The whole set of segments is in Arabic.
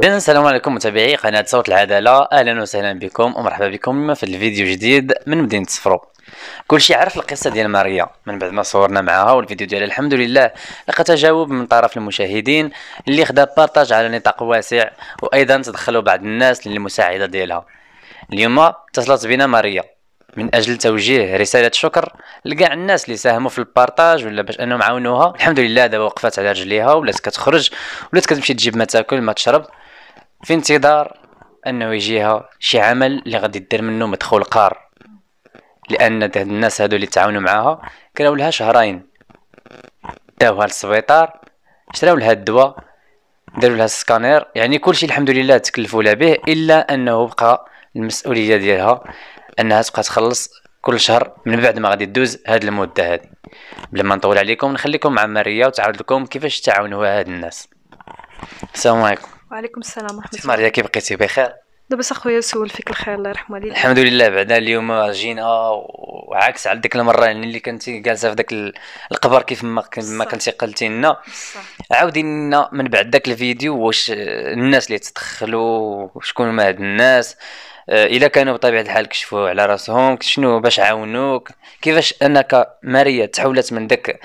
بين السلام عليكم متابعي قناة صوت العدالة أهلا وسهلا بكم ومرحبا بكم في الفيديو جديد من مدينة صفرو شيء عرف القصة ديال ماريا من بعد ما صورنا معها والفيديو ديالها الحمد لله لقى تجاوب من طرف المشاهدين اللي خدا بارتاج على نطاق واسع وأيضا تدخلوا بعض الناس للمساعدة ديالها اليوم اتصلت بنا ماريا من اجل توجيه رساله شكر لكاع الناس اللي ساهموا في البارطاج ولا باش انهم عاونوها الحمد لله دابا وقفات على رجليها ولات كتخرج ولات كتمشي تجيب ما تاكل ما تشرب في انتظار انه يجيها شي عمل اللي غادي دير منه مدخول قار لان هاد الناس هادو اللي تعاونوا معاها كراو لها شهرين داوها للسبيطار شراو لها الدواء داروا لها السكانير يعني كلشي الحمد لله تكلفوا لها به الا انه بقى المسؤوليه ديالها انها تبقى تخلص كل شهر من بعد ما غادي دوز هاد المده هادي بلا ما نطول عليكم نخليكم مع ماريا وتعرض لكم كيفاش تعاونوا هاد الناس السلام عليكم وعليكم السلام ورحمه الله ماريا كيف بقيتي بخير دابا اخويا سول فيك الخير الله يرحم والديك الحمد لله بعدا اليوم جينا وعكس على ديك المره يعني اللي كنتي جالسه في داك القبر كيف ما ما كنتي قلتي لنا عاودي لنا من بعد داك الفيديو واش الناس اللي تدخلوا شكون هما هاد الناس آه، الا كانوا بطبيعه الحال كشفوا على راسهم شنو باش عاونوك كيفاش انك ماريا تحولت من داك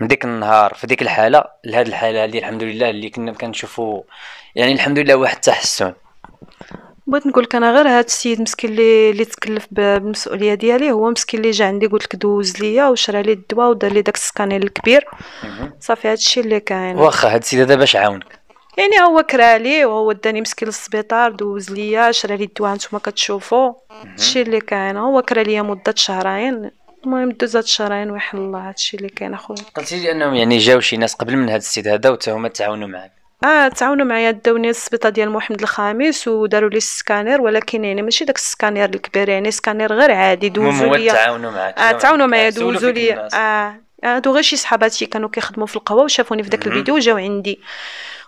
من ديك النهار في ديك الحاله لهاد الحاله اللي الحمد لله اللي كنا كنشوفوا يعني الحمد لله واحد التحسن بغيت نقول لك انا غير هاد السيد مسكين اللي اللي تكلف بالمسؤوليه ديالي هو مسكين اللي جا عندي قلت لك دوز ليا وشرى لي الدواء ودار لي داك السكاني الكبير صافي هاد الشيء اللي كاين واخا هاد السيد هذا باش عاونك يعني هو كرالي وهو داني مسكين للسبيطار دوز ليا شرى لي الدواء نتوما كتشوفوا الشيء اللي كاين هو كرالي مده شهرين المهم دوزات الشهرين ويحل الله هادشي اللي كاين اخويا قلتي لي انهم يعني جاو شي ناس قبل من هاد السيد هذا وتا هما تعاونوا معاك اه تعاونوا معايا داوني السبيطه ديال محمد الخامس وداروا لي السكانير ولكن يعني ماشي داك السكانير الكبير يعني سكانير غير عادي دوزوا لي تعاونوا معاك اه تعاونوا معايا دوزوا لي اه هادو آه، غير شي صحاباتي كانوا كيخدموا في القهوه وشافوني في داك الفيديو وجاو عندي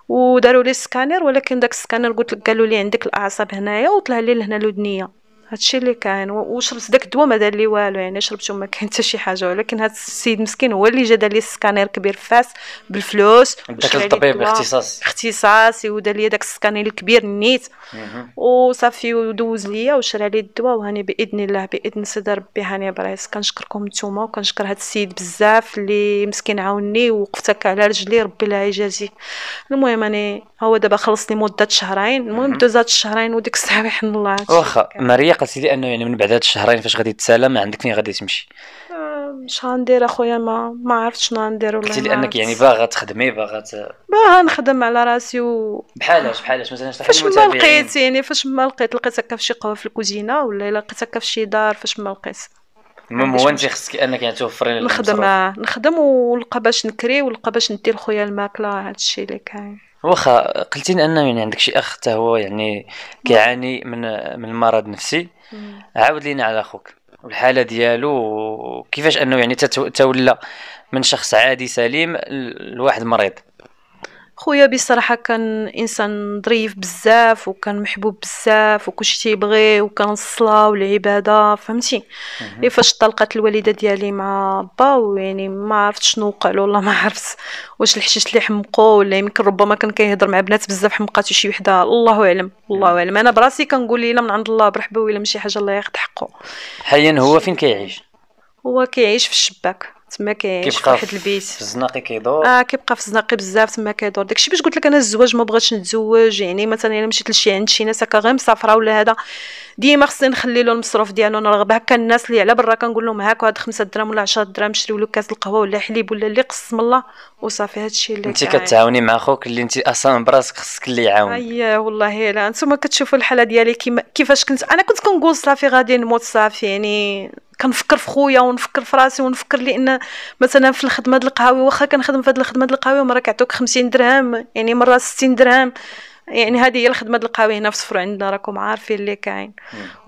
وداروا لي السكانير ولكن داك السكانير قلت لك قالوا لي عندك الاعصاب هنايا وطلع لي لهنا لودنيه هادشي اللي كاين وشربت داك الدواء ما دار لي والو يعني شربته ما كاين حتى شي حاجه ولكن هاد السيد مسكين هو اللي جا دار لي السكانير كبير في فاس بالفلوس داك الطبيب اختصاص اختصاصي ودار لي داك السكانير الكبير نيت وصافي ودوز ليا وشرى لي الدواء وهاني باذن الله باذن سيد ربي هاني برايس كنشكركم نتوما وكنشكر هاد السيد بزاف اللي مسكين عاوني وقفتك على رجلي ربي لا يجازي المهم انا هو دابا خلصني مده شهرين المهم دوز هاد الشهرين وديك الساعه الله واخا مريق قلتي سيدي انه يعني من بعد هاد الشهرين فاش غادي تسالم عندك فين غادي تمشي اش آه، غندير اخويا ما ما عرفتش شنو غندير ولا قلتي لانك يعني باغا تخدمي باغا ت... باغا نخدم على راسي و بحالاش بحالاش مثلا شرح فاش ما لقيت يعني فاش ما لقيت لقيت هكا في شي قهوه في الكوزينه ولا لقيت هكا في شي دار فاش ما لقيت المهم هو انت خصك انك يعني توفري نخدم نخدم ونلقى باش نكري ونلقى باش ندير خويا الماكله هادشي اللي كاين واخا قلتي لنا يعني عندك شي اخ حتى هو يعني كيعاني من من مرض نفسي عاود لينا على اخوك والحاله ديالو وكيفاش انه يعني تولى من شخص عادي سليم لواحد مريض خويا بصراحه كان انسان ظريف بزاف وكان محبوب بزاف وكلشي تيبغي وكان الصلاه والعباده فهمتي غير فاش طلقت الوالده ديالي مع با ويعني ما عرفت شنو وقع له والله ما عرفت واش الحشيش اللي حمقو ولا يمكن ربما كان كيهضر مع بنات بزاف حمقات شي وحده الله اعلم الله اعلم انا براسي كنقول الا من عند الله برحبا ولا من شي حاجه الله ياخد حقه حاليا هو فين كيعيش هو كيعيش في الشباك تما كاينش في واحد البيت في الزناقي كيدور اه كيبقى في الزناقي بزاف تما كيدور داكشي باش قلت لك انا الزواج ما بغاتش نتزوج يعني مثلا الا مشيت لشي عند شي ناس هكا غير مسافره ولا هذا ديما خصني نخلي له المصروف ديالو نرغب هكا الناس اللي على برا كنقول لهم هاك هاد 5 درهم ولا 10 درهم شريو له كاس القهوه ولا حليب ولا اللي قسم الله وصافي هادشي اللي انت كتعاوني مع خوك اللي انت اصلا براسك خصك اللي يعاون اييه والله الا انتم كتشوفوا الحاله ديالي كيفاش كنت انا كنت كنقول صافي غادي نموت صافي يعني كنفكر في خويا ونفكر في راسي ونفكر لان مثلا في الخدمه ديال القهاوي واخا كنخدم في هذه الخدمه ديال القهاوي مره كيعطوك 50 درهم يعني مره 60 درهم يعني هذه هي الخدمه ديال القهاوي هنا في صفر عندنا راكم عارفين اللي كاين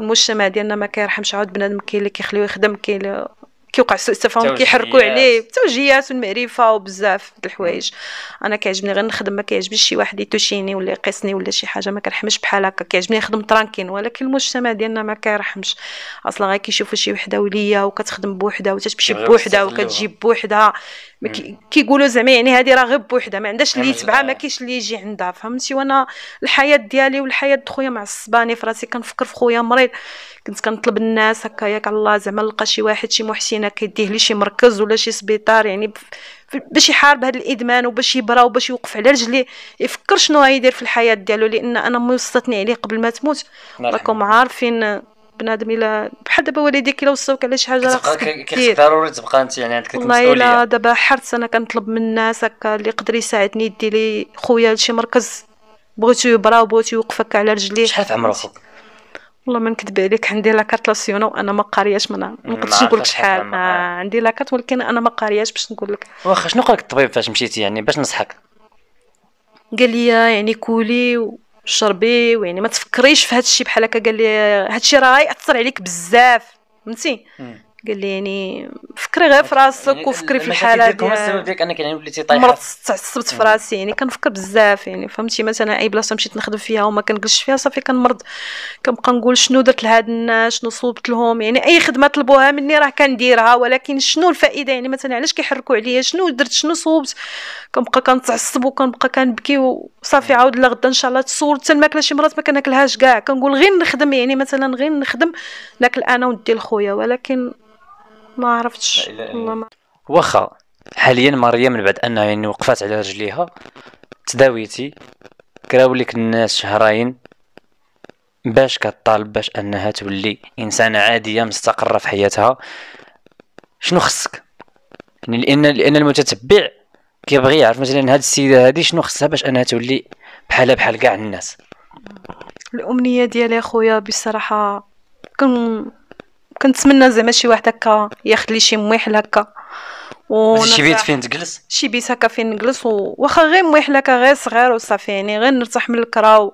المجتمع ديالنا ما كيرحمش عاد بنادم كاين اللي كيخليو يخدم كاين كيوقع سوء استفهام كيحركوا عليه توجيهات والمعرفه وبزاف د الحوايج انا كيعجبني غير نخدم ما كيعجبنيش شي واحد يتوشيني ولا يقيسني ولا شي حاجه ما كنحمش بحال هكا كيعجبني نخدم ترانكين ولكن المجتمع ديالنا ما كيرحمش اصلا غير كيشوفوا شي وحده وليا وكتخدم بوحدها وتتمشي بوحدها وكتجيب بوحدها كيقولوا زعما يعني هذه راه غير بوحدها ما عندهاش اللي يتبعها ما كاينش اللي يجي عندها فهمتي وانا الحياه ديالي والحياه خويا معصباني في راسي كنفكر في خويا مريض كنت كنطلب الناس ياك الله زعما نلقى شي واحد شي محسن انك كيديه لشي مركز ولا شي سبيطار يعني باش يحارب هذا الادمان وباش يبرا وباش يوقف على رجلي يفكر شنو غيدير في الحياه ديالو لان انا وصتني عليه قبل ما تموت راكم عارفين بنادم الا بحال دابا والديك الا وصوك على شي حاجه راه ضروري تبقى انت يعني عندك المسؤوليه والله الا دابا حرت انا كنطلب من الناس هكا اللي يقدر يساعدني يدي لي خويا لشي مركز بغيتو يبرا وبغيتو يوقفك على رجليه شحال في عمر اخوك والله ما نكذب عليك عندي لاكات لاسيونال وانا ما قارياش ما نقدرش نقول لك شحال آه عندي لاكات ولكن انا ما قارياش باش نقول لك واخا شنو قال لك الطبيب فاش مشيتي يعني باش نصحك قال لي يعني كولي وشربي ويعني ما تفكريش في هذا الشيء بحال هكا قال لي هذا الشيء راه ياثر عليك بزاف فهمتي قال لي يعني فكري غير في راسك يعني وفكري في الحاله ديالك السبب ديالك انك يعني وليتي طايحه مرض تعصبت في راسي يعني كنفكر بزاف يعني فهمتي مثلا اي بلاصه مشيت نخدم فيها وما كنجلسش فيها صافي كنمرض كنبقى نقول شنو درت لهاد الناس شنو صوبت لهم يعني اي خدمه طلبوها مني راه كنديرها ولكن شنو الفائده يعني مثلا علاش كيحركوا عليا شنو درت شنو صوبت كنبقى كنتعصب وكنبقى كنبكي وصافي عاود لا غدا ان شاء الله تصور حتى الماكله شي مرات ما كناكلهاش كاع كنقول غير نخدم يعني مثلا غير نخدم ناكل انا وندي لخويا ولكن ما عرفتش واخا حاليا ماريا من بعد انها يعني وقفات على رجليها تداويتي كراو لك الناس شهرين باش كطالب باش انها تولي انسانه عاديه مستقره في حياتها شنو خصك يعني لان لان المتتبع كيبغي يعرف مثلا هاد السيده هادي شنو خصها باش انها تولي بحالها بحال كاع الناس الامنيه ديالي اخويا بصراحه كن كنتمنى زعما شي واحد هكا ياخذ لي شي مويحل هكا و شي بيت فين تجلس شي بيت هكا فين نجلس واخا غير مويحل هكا غير صغير وصافي يعني غير نرتاح من الكرا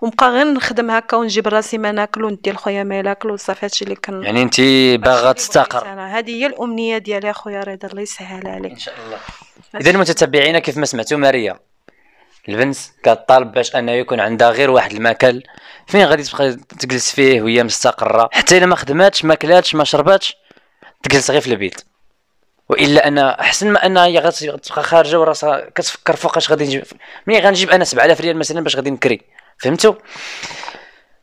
ونبقى غير نخدم هكا ونجيب راسي ما ناكل وندي لخويا ما ياكل وصافي هادشي اللي كن يعني انت باغا تستقر هذه هي الامنيه ديالي اخويا رضا الله يسهل عليك ان شاء الله اذا المتتبعين كيف ما سمعتوا ماريا البنت كطالب باش انه يكون عندها غير واحد المكان فين غادي تبقى تجلس فيه وهي مستقره حتى الا ما خدماتش ما كلاتش ما شرباتش تجلس غير في البيت والا انا احسن ما انها هي غتبقى خارجه وراسها كتفكر فوقاش غادي نجيب ملي غنجيب انا 7000 ريال مثلا باش غادي نكري فهمتوا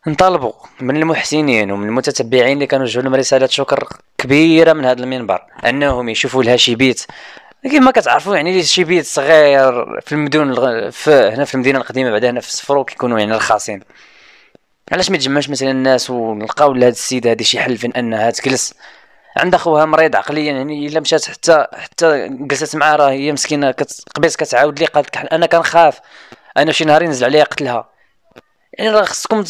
نطالبوا من المحسنين ومن المتتبعين اللي كانوا وجهوا لهم رساله شكر كبيره من هذا المنبر انهم يشوفوا لها شي بيت كيما كتعرفوا يعني لي شي بيت صغير في المدن الغ... في هنا في المدينه القديمه بعدا هنا في الصفرو كيكونوا يعني رخاصين علاش ما يتجمعش مثلا الناس ونلقاو لهاد السيده هادي شي حل فين انها تجلس عند اخوها مريض عقليا يعني الا مشات حتى حتى جلست معاه راه هي مسكينه كت... قبيس كتعاود لي قالت انا كنخاف انا شي نهار ينزل عليها قتلها يعني راه خصكم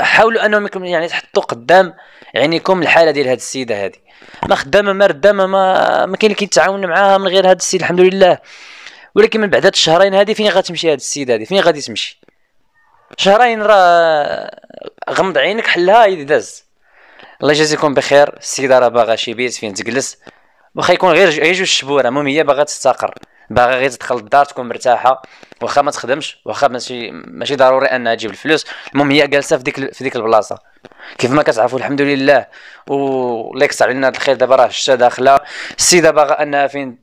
حاولوا انهم يعني تحطوا قدام عينيكم الحاله ديال هذه السيده هذه ما خدامه ما ردامه ما ما كاين اللي كيتعاون معاها من غير هذا السيد الحمد لله ولكن من بعد هاد الشهرين هذه فين غتمشي هذه السيده هذه فين غادي تمشي شهرين راه غمض عينك حلها داز الله يجازيكم بخير السيده راه باغا شي بيت فين تجلس واخا يكون غير غير جوج شبور المهم هي باغا تستقر باغا غير تدخل الدار تكون مرتاحه واخا ما تخدمش واخا ماشي ماشي ضروري انها تجيب الفلوس المهم هي جالسه في ديك في ديك البلاصه كيف ما كتعرفوا الحمد لله والله علينا علينا الخير دابا راه الشتا داخله السيده باغا انها فين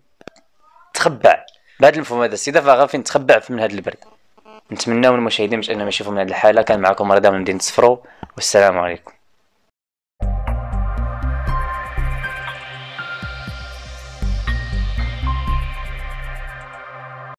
تخبع بهذا المفهوم هذا السيده باغا فين تخبع من هذا البرد نتمناو المشاهدين باش انهم يشوفوا من هذه الحاله كان معكم رضا من مدينه صفرو والسلام عليكم